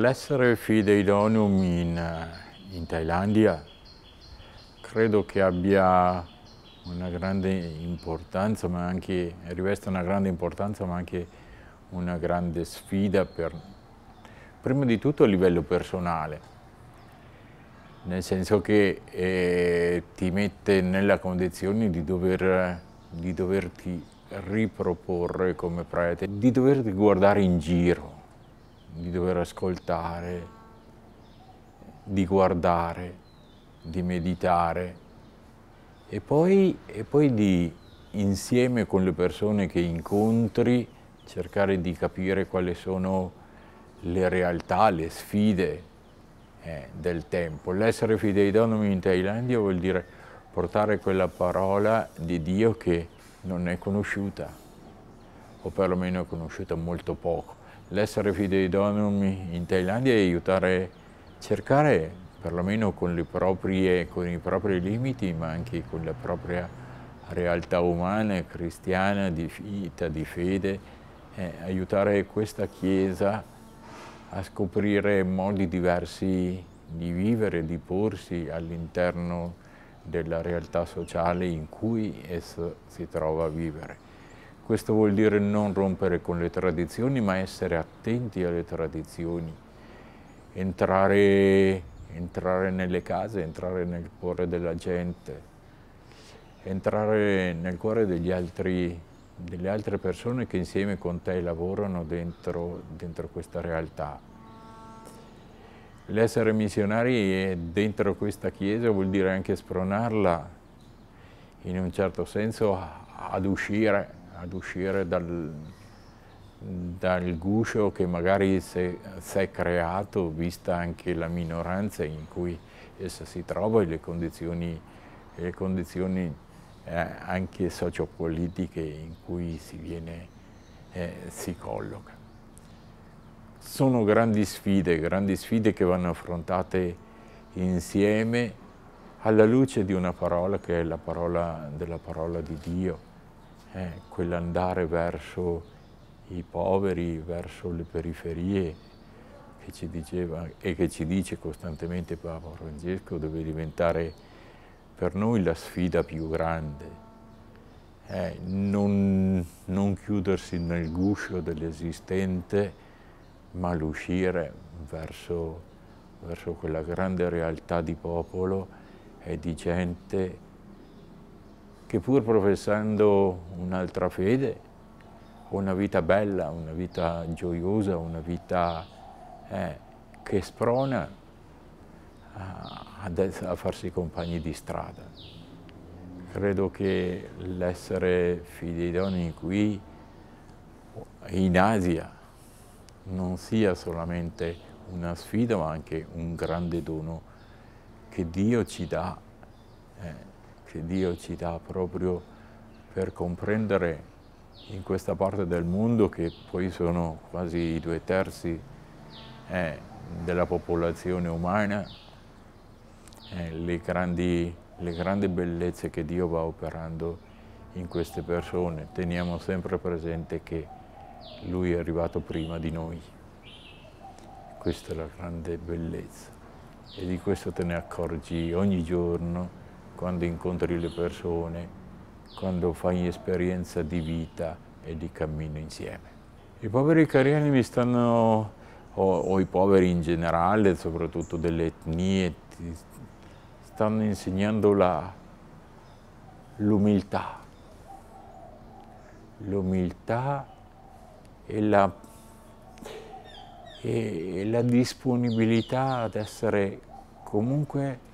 L'essere fidei donum in, in, Thailandia credo che abbia una grande importanza, ma anche, riveste una grande importanza, ma anche una grande sfida per, prima di tutto a livello personale, nel senso che eh, ti mette nella condizione di, dover, di doverti riproporre come prete, di doverti guardare in giro, di dover ascoltare, di guardare, di meditare e poi, e poi di insieme con le persone che incontri cercare di capire quali sono le realtà, le sfide eh, del tempo. L'essere fidei donum in Thailandia vuol dire portare quella parola di Dio che non è conosciuta o perlomeno è conosciuta molto poco l'essere fidei in Thailandia e aiutare, cercare perlomeno con, proprie, con i propri limiti, ma anche con la propria realtà umana, cristiana, di vita, di fede, eh, aiutare questa Chiesa a scoprire modi diversi di vivere, di porsi all'interno della realtà sociale in cui essa si trova a vivere. Questo vuol dire non rompere con le tradizioni, ma essere attenti alle tradizioni, entrare, entrare nelle case, entrare nel cuore della gente, entrare nel cuore altri, delle altre persone che insieme con te lavorano dentro, dentro questa realtà. L'essere missionari dentro questa chiesa vuol dire anche spronarla, in un certo senso, ad uscire ad uscire dal, dal guscio che magari si, è creato, vista anche la minoranza in cui essa si trova e le condizioni, le condizioni eh, anche sociopolitiche in cui si, viene, eh, si colloca. Sono grandi sfide, grandi sfide che vanno affrontate insieme alla luce di una parola che è la parola della parola di Dio eh, quell'andare verso i poveri, verso le periferie, che ci diceva e che ci dice costantemente Papa Francesco deve diventare per noi la sfida più grande. Eh, non, non chiudersi nel guscio dell'esistente, ma l'uscire verso, verso quella grande realtà di popolo e di gente che pur professando un'altra fede, una vita bella, una vita gioiosa, una vita eh, che sprona a, a farsi compagni di strada. Credo che l'essere di donne qui in Asia non sia solamente una sfida ma anche un grande dono che Dio ci dà eh, che Dio ci dà proprio per comprendere in questa parte del mondo che poi sono quasi i due terzi eh, della popolazione umana, eh, le, grandi, le grandi bellezze che Dio va operando in queste persone. Teniamo sempre presente che Lui è arrivato prima di noi. Questa è la grande bellezza e di questo te ne accorgi ogni giorno quando incontri le persone, quando fai esperienza di vita e di cammino insieme. I poveri cariani mi stanno, o, o i poveri in generale, soprattutto delle etnie, ti stanno insegnando l'umiltà. L'umiltà e la, e, e la disponibilità ad essere comunque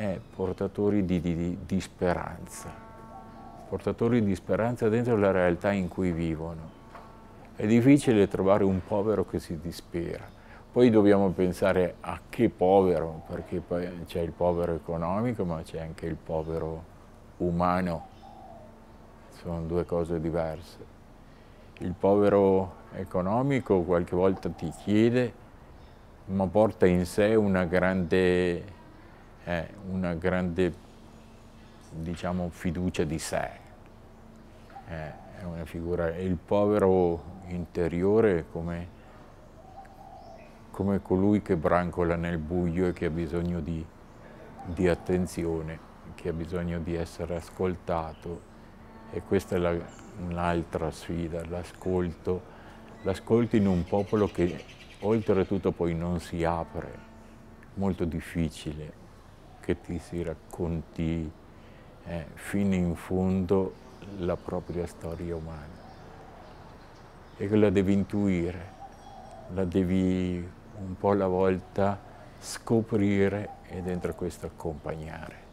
eh, portatori di, di, di speranza, portatori di speranza dentro la realtà in cui vivono. È difficile trovare un povero che si dispera. Poi dobbiamo pensare a che povero, perché poi c'è il povero economico, ma c'è anche il povero umano. Sono due cose diverse. Il povero economico qualche volta ti chiede, ma porta in sé una grande è una grande diciamo, fiducia di sé, è una figura, il povero interiore come, come colui che brancola nel buio e che ha bisogno di, di attenzione, che ha bisogno di essere ascoltato e questa è un'altra sfida, l'ascolto, l'ascolto in un popolo che oltretutto poi non si apre, molto difficile che ti si racconti eh, fino in fondo la propria storia umana e che la devi intuire, la devi un po' alla volta scoprire e dentro questo accompagnare.